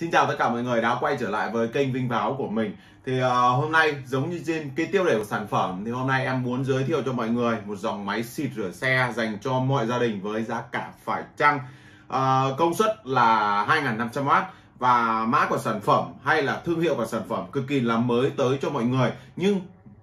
Xin chào tất cả mọi người đã quay trở lại với kênh Vinh Váo của mình Thì uh, hôm nay giống như trên cái tiêu đề của sản phẩm Thì hôm nay em muốn giới thiệu cho mọi người một dòng máy xịt rửa xe dành cho mọi gia đình với giá cả phải chăng uh, Công suất là 2.500W và mã của sản phẩm hay là thương hiệu của sản phẩm cực kỳ là mới tới cho mọi người Nhưng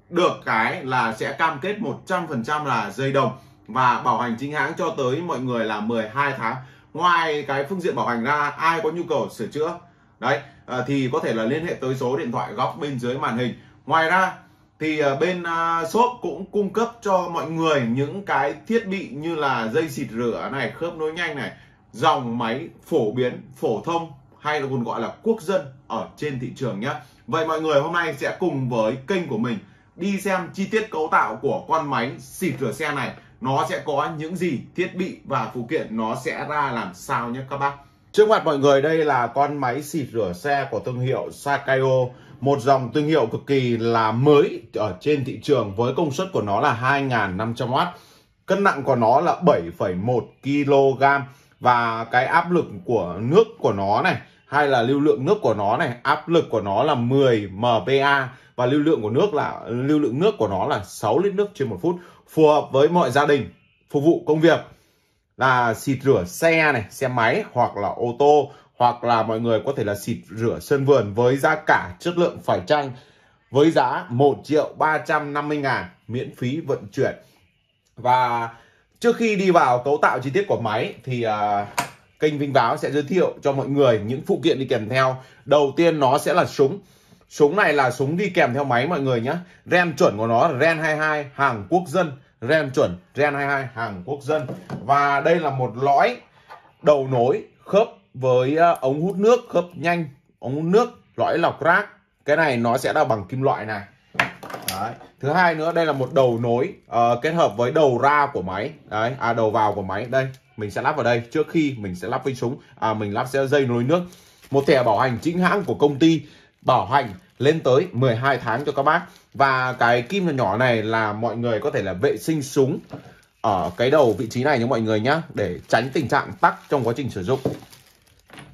được cái là sẽ cam kết 100% là dây đồng và bảo hành chính hãng cho tới mọi người là 12 tháng ngoài cái phương diện bảo hành ra ai có nhu cầu sửa chữa đấy à, thì có thể là liên hệ tới số điện thoại góc bên dưới màn hình ngoài ra thì à, bên uh, shop cũng cung cấp cho mọi người những cái thiết bị như là dây xịt rửa này khớp nối nhanh này dòng máy phổ biến phổ thông hay là còn gọi là quốc dân ở trên thị trường nhé vậy mọi người hôm nay sẽ cùng với kênh của mình đi xem chi tiết cấu tạo của con máy xịt rửa xe này nó sẽ có những gì thiết bị và phụ kiện nó sẽ ra làm sao nhé các bác Trước mặt mọi người đây là con máy xịt rửa xe của thương hiệu Sakayo Một dòng thương hiệu cực kỳ là mới ở trên thị trường với công suất của nó là 2.500W Cân nặng của nó là 7,1 kg Và cái áp lực của nước của nó này hay là lưu lượng nước của nó này áp lực của nó là 10 MPa và lưu lượng của nước là lưu lượng nước của nó là 6 lít nước trên một phút phù hợp với mọi gia đình phục vụ công việc là xịt rửa xe này xe máy hoặc là ô tô hoặc là mọi người có thể là xịt rửa sân vườn với giá cả chất lượng phải chăng với giá 1 triệu 350 ngàn miễn phí vận chuyển và trước khi đi vào cấu tạo chi tiết của máy thì uh, kênh Vinh Báo sẽ giới thiệu cho mọi người những phụ kiện đi kèm theo đầu tiên nó sẽ là súng súng này là súng đi kèm theo máy mọi người nhé ren chuẩn của nó là ren 22 hàng quốc dân ren chuẩn ren 22 hàng quốc dân và đây là một lõi đầu nối khớp với ờ, ống hút nước khớp nhanh ống hút nước lõi lọc rác cái này nó sẽ là bằng kim loại này Đấy. thứ hai nữa đây là một đầu nối uh, kết hợp với đầu ra của máy đấy à đầu vào của máy đây mình sẽ lắp vào đây trước khi mình sẽ lắp cái súng à mình lắp sẽ dây nối nước một thẻ bảo hành chính hãng của công ty bảo hành lên tới 12 tháng cho các bác và cái kim nhỏ nhỏ này là mọi người có thể là vệ sinh súng ở cái đầu vị trí này nha mọi người nhá để tránh tình trạng tắc trong quá trình sử dụng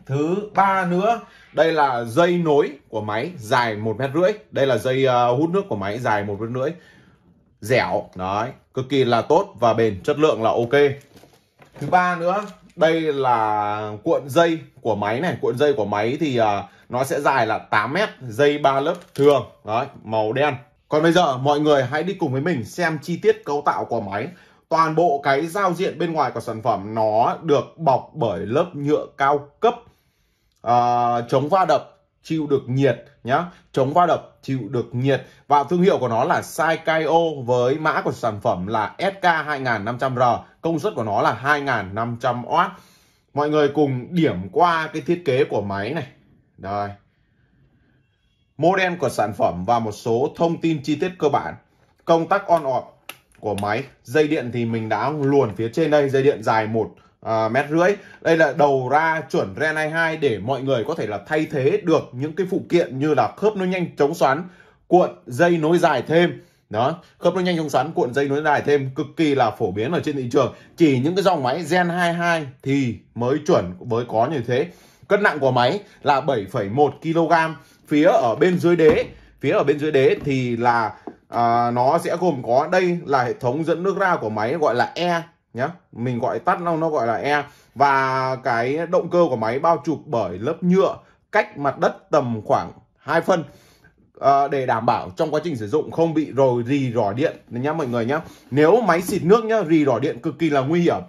thứ ba nữa đây là dây nối của máy dài một mét rưỡi đây là dây ờ, hút nước của máy dài một mét rưỡi dẻo đấy cực kỳ là tốt và bền chất lượng là ok thứ ba nữa đây là cuộn dây của máy này cuộn dây của máy thì uh, nó sẽ dài là 8 mét dây ba lớp thường đấy màu đen còn bây giờ mọi người hãy đi cùng với mình xem chi tiết cấu tạo của máy toàn bộ cái giao diện bên ngoài của sản phẩm nó được bọc bởi lớp nhựa cao cấp à, chống va đập chịu được nhiệt nhá chống va đập chịu được nhiệt và thương hiệu của nó là Saikaio với mã của sản phẩm là SK 2500R công suất của nó là 2500W mọi người cùng điểm qua cái thiết kế của máy này đây. Model của sản phẩm và một số thông tin chi tiết cơ bản. Công tắc on off của máy. Dây điện thì mình đã luồn phía trên đây. Dây điện dài 1 à, mét rưỡi. Đây là đầu ra chuẩn Ren 22 để mọi người có thể là thay thế được những cái phụ kiện như là khớp nối nhanh chống xoắn, cuộn dây nối dài thêm đó khớp nối nhanh chống xoắn cuộn dây nối dài thêm cực kỳ là phổ biến ở trên thị trường chỉ những cái dòng máy gen 22 thì mới chuẩn mới có như thế Cân nặng của máy là 7,1 kg. Phía ở bên dưới đế, phía ở bên dưới đế thì là à, nó sẽ gồm có đây là hệ thống dẫn nước ra của máy gọi là E nhá. Mình gọi tắt nó nó gọi là E và cái động cơ của máy bao trùm bởi lớp nhựa cách mặt đất tầm khoảng 2 phân à, để đảm bảo trong quá trình sử dụng không bị rồi rì rò điện nhá mọi người nhá. Nếu máy xịt nước nhá, rì rò điện cực kỳ là nguy hiểm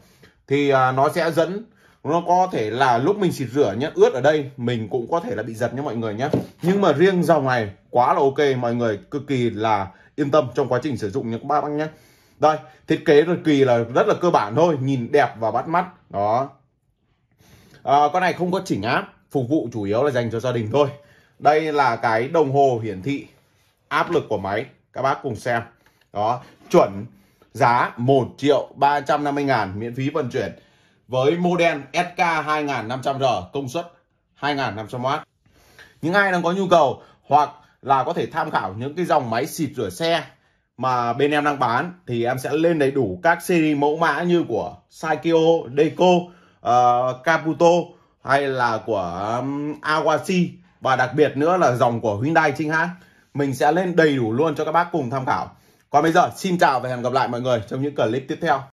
thì à, nó sẽ dẫn nó có thể là lúc mình xịt rửa nhé ướt ở đây mình cũng có thể là bị giật nhé mọi người nhé nhưng mà riêng dòng này quá là ok mọi người cực kỳ là yên tâm trong quá trình sử dụng những ba bác nhé đây thiết kế cực kỳ là rất là cơ bản thôi nhìn đẹp và bắt mắt đó à, con này không có chỉnh áp phục vụ chủ yếu là dành cho gia đình thôi đây là cái đồng hồ hiển thị áp lực của máy các bác cùng xem đó chuẩn giá 1 triệu 350 ngàn miễn phí vận chuyển với model SK 2500R công suất 2500W. Những ai đang có nhu cầu hoặc là có thể tham khảo những cái dòng máy xịt rửa xe mà bên em đang bán thì em sẽ lên đầy đủ các series mẫu mã như của Saikyo, Deco, uh, ờ, Caputo hay là của um, Awashi và đặc biệt nữa là dòng của Hyundai chính hãng. Mình sẽ lên đầy đủ luôn cho các bác cùng tham khảo. Còn bây giờ xin chào và hẹn gặp lại mọi người trong những clip tiếp theo.